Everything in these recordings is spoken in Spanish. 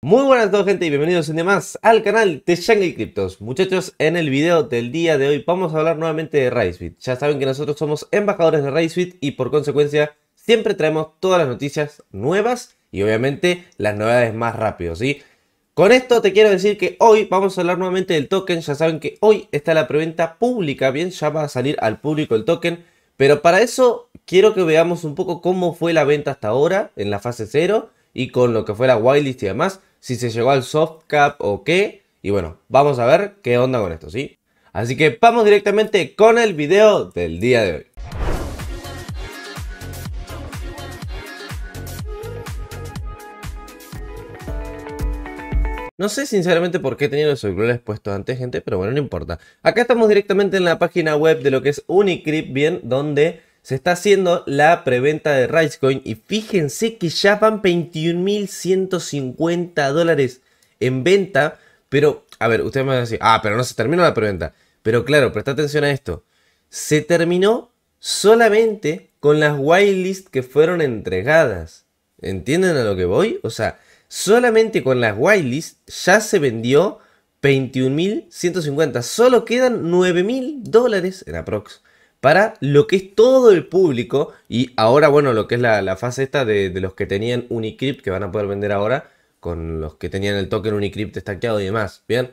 Muy buenas a todos gente y bienvenidos un día más al canal de Shanghai Cryptos. Muchachos, en el video del día de hoy vamos a hablar nuevamente de RiseBit. Ya saben que nosotros somos embajadores de RiceFit y por consecuencia siempre traemos todas las noticias nuevas y obviamente las novedades más rápido, Con esto te quiero decir que hoy vamos a hablar nuevamente del token. Ya saben que hoy está la preventa pública, bien, ya va a salir al público el token. Pero para eso quiero que veamos un poco cómo fue la venta hasta ahora en la fase 0 y con lo que fue la whitelist y demás, si se llegó al soft cap o qué. Y bueno, vamos a ver qué onda con esto, ¿sí? Así que vamos directamente con el video del día de hoy. No sé sinceramente por qué tenido los auriculares puestos antes, gente, pero bueno, no importa. Acá estamos directamente en la página web de lo que es Unicrip, bien, donde se está haciendo la preventa de Ricecoin y fíjense que ya van 21.150 dólares en venta. Pero, a ver, ustedes me van a decir, ah, pero no se terminó la preventa. Pero claro, presta atención a esto. Se terminó solamente con las whitelist que fueron entregadas. ¿Entienden a lo que voy? O sea, solamente con las whitelist ya se vendió 21.150. Solo quedan 9.000 dólares en aprox para lo que es todo el público y ahora, bueno, lo que es la, fase esta de, los que tenían Unicrypt, que van a poder vender ahora, con los que tenían el token Unicrypt estaqueado y demás, ¿bien?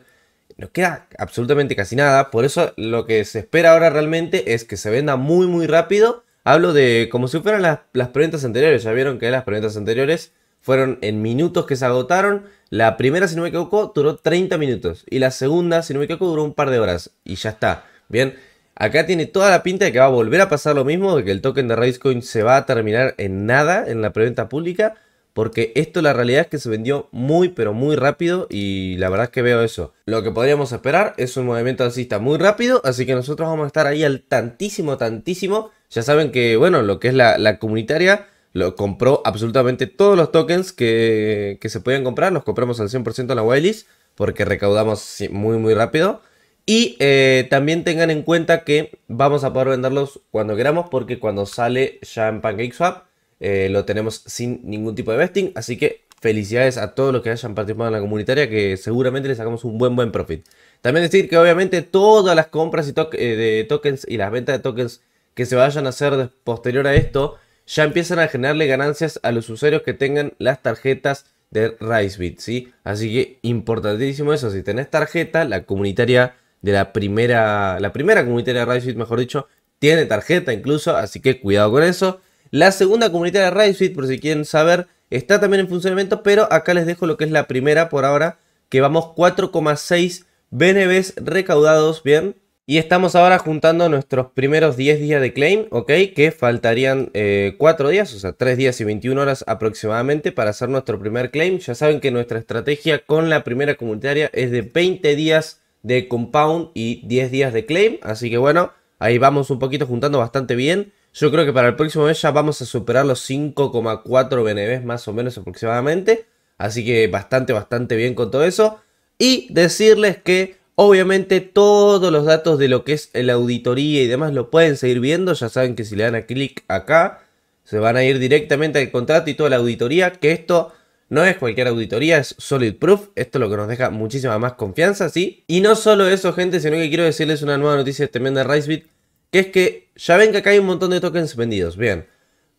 Nos queda absolutamente casi nada, por eso lo que se espera ahora realmente es que se venda muy muy rápido. Hablo de como si fueran las, preguntas anteriores, ya vieron que las preguntas anteriores fueron en minutos que se agotaron. La primera, si no me equivoco, duró 30 minutos. Y la segunda, si no me equivoco, duró un par de horas. Y ya está. Bien, Acá tiene toda la pinta de que va a volver a pasar lo mismo, de que el token de Racecoin se va a terminar en nada en la preventa pública, porque esto la realidad es que se vendió muy pero muy rápido y la verdad es que veo eso. Lo que podríamos esperar es un movimiento alcista muy rápido, así que nosotros vamos a estar ahí al tantísimo, tantísimo. Ya saben que, bueno, lo que es la, comunitaria lo compró absolutamente todos los tokens que, que se podían comprar, los compramos al 100% en la whitelist, porque recaudamos muy muy rápido. Y eh, también tengan en cuenta que vamos a poder venderlos cuando queramos porque cuando sale ya en PancakeSwap eh, lo tenemos sin ningún tipo de vesting. Así que felicidades a todos los que hayan participado en la comunitaria que seguramente les sacamos un buen buen profit. También decir que obviamente todas las compras y eh, de tokens y las ventas de tokens que se vayan a hacer posterior a esto ya empiezan a generarle ganancias a los usuarios que tengan las tarjetas de RiseBit, ¿sí? Así que importantísimo eso, si tenés tarjeta, la comunitaria de la primera, la primera comunitaria de Suite mejor dicho, tiene tarjeta incluso, así que cuidado con eso. La segunda comunitaria de Suite por si quieren saber, está también en funcionamiento, pero acá les dejo lo que es la primera por ahora, que vamos 4,6 BNBs recaudados, bien. Y estamos ahora juntando nuestros primeros 10 días de claim, ok, que faltarían 4 eh, días, o sea, 3 días y 21 horas aproximadamente para hacer nuestro primer claim. Ya saben que nuestra estrategia con la primera comunitaria es de 20 días de Compound y 10 días de Claim. Así que bueno, ahí vamos un poquito juntando bastante bien. Yo creo que para el próximo mes ya vamos a superar los 5,4 BNB más o menos aproximadamente. Así que bastante, bastante bien con todo eso. Y decirles que obviamente todos los datos de lo que es la auditoría y demás lo pueden seguir viendo. Ya saben que si le dan a clic acá, se van a ir directamente al contrato y toda la auditoría. Que esto no es cualquier auditoría, es Solid Proof. Esto es lo que nos deja muchísima más confianza, ¿sí? Y no solo eso, gente, sino que quiero decirles una nueva noticia tremenda de Ricebit, que es que ya ven que acá hay un montón de tokens vendidos, bien.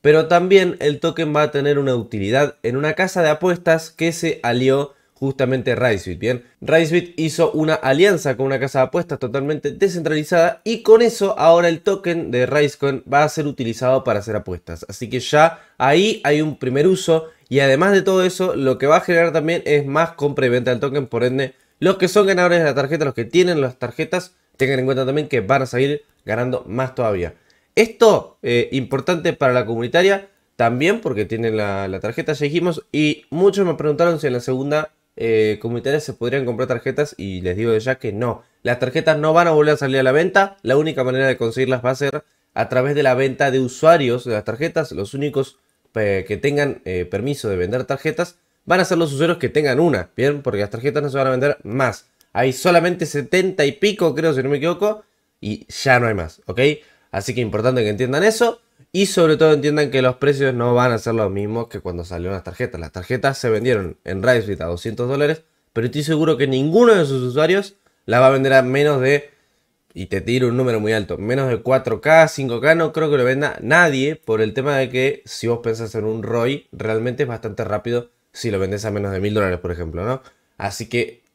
Pero también el token va a tener una utilidad en una casa de apuestas que se alió justamente RiseBit, ¿bien? RiseBit hizo una alianza con una casa de apuestas totalmente descentralizada y con eso ahora el token de RiseCoin va a ser utilizado para hacer apuestas. Así que ya ahí hay un primer uso y además de todo eso, lo que va a generar también es más compra y venta del token, por ende, los que son ganadores de la tarjeta, los que tienen las tarjetas, tengan en cuenta también que van a seguir ganando más todavía. Esto eh, importante para la comunitaria también porque tienen la, la tarjeta, ya dijimos, y muchos me preguntaron si en la segunda eh, como interés se podrían comprar tarjetas y les digo ya que no. Las tarjetas no van a volver a salir a la venta. La única manera de conseguirlas va a ser a través de la venta de usuarios de las tarjetas. Los únicos eh, que tengan eh, permiso de vender tarjetas van a ser los usuarios que tengan una. Bien, porque las tarjetas no se van a vender más. Hay solamente 70 y pico, creo, si no me equivoco. Y ya no hay más, ¿ok? Así que importante que entiendan eso. Y sobre todo entiendan que los precios no van a ser los mismos que cuando salieron las tarjetas. Las tarjetas se vendieron en Raizbit a 200 dólares, pero estoy seguro que ninguno de sus usuarios la va a vender a menos de, y te tiro un número muy alto, menos de 4K, 5K, no creo que lo venda nadie por el tema de que si vos pensás en un ROI, realmente es bastante rápido si lo vendes a menos de 1000 dólares, por ejemplo, ¿no? Así que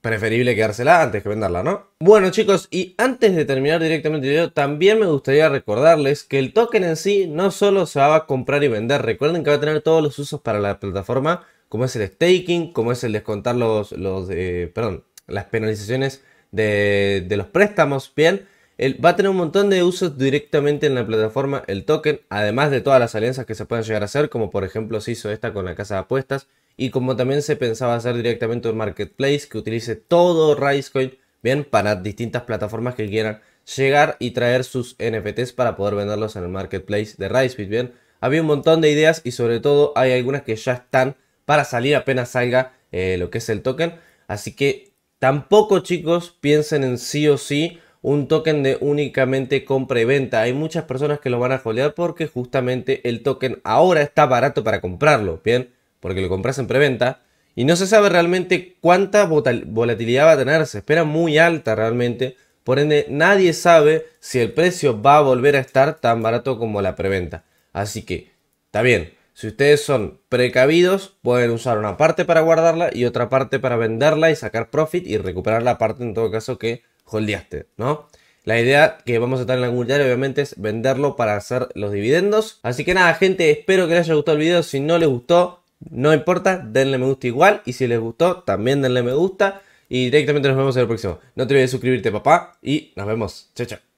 preferible quedársela antes que venderla, ¿no? Bueno chicos, y antes de terminar directamente el video, también me gustaría recordarles que el token en sí no solo se va a comprar y vender, recuerden que va a tener todos los usos para la plataforma, como es el staking, como es el descontar los, eh, perdón, las penalizaciones de, los préstamos, bien, el, va a tener un montón de usos directamente en la plataforma el token, además de todas las alianzas que se pueden llegar a hacer, como por ejemplo se hizo esta con la casa de apuestas, y como también se pensaba hacer directamente un marketplace que utilice todo Risecoin bien, para distintas plataformas que quieran llegar y traer sus NFTs para poder venderlos en el marketplace de Risebit bien. Había un montón de ideas y sobre todo hay algunas que ya están para salir apenas salga eh, lo que es el token. Así que tampoco chicos piensen en sí o sí un token de únicamente compra y venta. Hay muchas personas que lo van a jolear porque justamente el token ahora está barato para comprarlo, bien porque lo compras en preventa, y no se sabe realmente cuánta volatilidad va a tener, se espera muy alta realmente, por ende nadie sabe si el precio va a volver a estar tan barato como la preventa. Así que, está bien, si ustedes son precavidos, pueden usar una parte para guardarla y otra parte para venderla y sacar profit y recuperar la parte en todo caso que holdeaste, ¿no? La idea que vamos a estar en la comunidad obviamente es venderlo para hacer los dividendos. Así que nada gente, espero que les haya gustado el video. Si no les gustó, no importa, denle me gusta igual. Y si les gustó, también denle me gusta. Y directamente nos vemos en el próximo. No te olvides suscribirte, papá. Y nos vemos. Chao, chao.